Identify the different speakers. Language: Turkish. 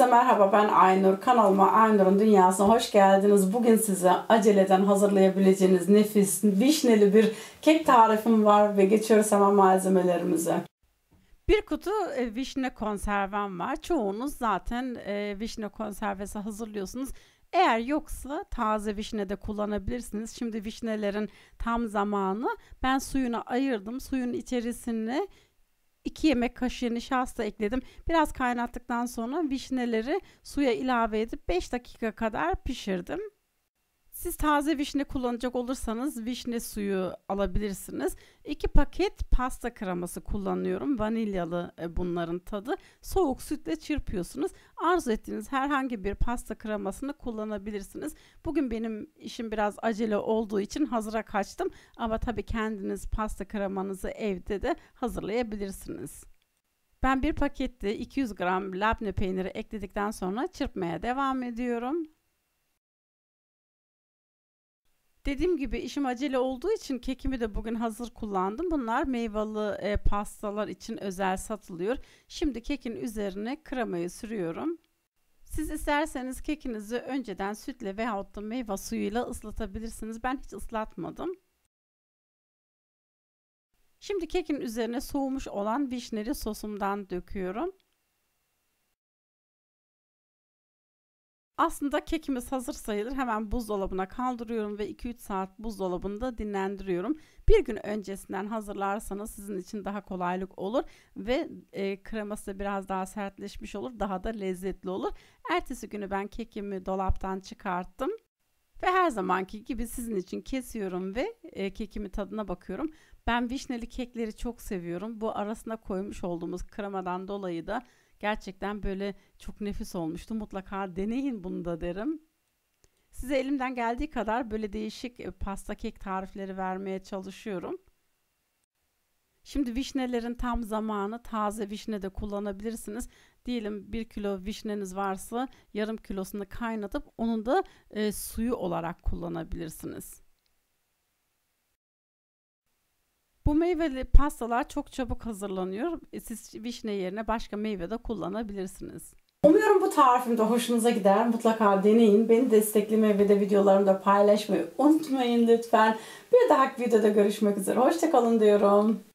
Speaker 1: Herkese merhaba ben Aynur. Kanalıma Aynur'un dünyasına hoş geldiniz. Bugün size aceleden hazırlayabileceğiniz nefis vişneli bir kek tarifim var ve geçiyoruz hemen malzemelerimize. Bir kutu e, vişne konservem var. Çoğunuz zaten e, vişne konservesi hazırlıyorsunuz. Eğer yoksa taze vişne de kullanabilirsiniz. Şimdi vişnelerin tam zamanı. Ben suyunu ayırdım. Suyun içerisine 2 yemek kaşığı nişasta ekledim. Biraz kaynattıktan sonra vişneleri suya ilave edip 5 dakika kadar pişirdim. Siz taze vişne kullanacak olursanız vişne suyu alabilirsiniz. 2 paket pasta kreması kullanıyorum. Vanilyalı e, bunların tadı. Soğuk sütle çırpıyorsunuz. Arzu ettiğiniz herhangi bir pasta kremasını kullanabilirsiniz. Bugün benim işim biraz acele olduğu için hazıra kaçtım. Ama tabii kendiniz pasta kremanızı evde de hazırlayabilirsiniz. Ben bir pakette 200 gram labne peyniri ekledikten sonra çırpmaya devam ediyorum. Dediğim gibi işim acele olduğu için kekimi de bugün hazır kullandım. Bunlar meyveli e, pastalar için özel satılıyor. Şimdi kekin üzerine kremayı sürüyorum. Siz isterseniz kekinizi önceden sütle veyahut da meyve suyuyla ıslatabilirsiniz. Ben hiç ıslatmadım. Şimdi kekin üzerine soğumuş olan vişneli sosumdan döküyorum. Aslında kekimiz hazır sayılır. Hemen buzdolabına kaldırıyorum ve 2-3 saat buzdolabında dinlendiriyorum. Bir gün öncesinden hazırlarsanız sizin için daha kolaylık olur ve e, kreması da biraz daha sertleşmiş olur, daha da lezzetli olur. Ertesi günü ben kekimi dolaptan çıkarttım. Ve her zamanki gibi sizin için kesiyorum ve e, kekimi tadına bakıyorum. Ben vişneli kekleri çok seviyorum. Bu arasına koymuş olduğumuz kremadan dolayı da Gerçekten böyle çok nefis olmuştu. Mutlaka deneyin bunu da derim. Size elimden geldiği kadar böyle değişik e, pasta kek tarifleri vermeye çalışıyorum. Şimdi vişnelerin tam zamanı taze vişne de kullanabilirsiniz. Diyelim 1 kilo vişneniz varsa yarım kilosunu kaynatıp onun da e, suyu olarak kullanabilirsiniz. Bu meyveli pastalar çok çabuk hazırlanıyor. E, siz vişne yerine başka meyve de kullanabilirsiniz. Umuyorum bu tarifim de hoşunuza gider. Mutlaka deneyin. Beni destekleme ve de videolarımda paylaşmayı unutmayın lütfen. Bir dahaki videoda görüşmek üzere. Hoşçakalın diyorum.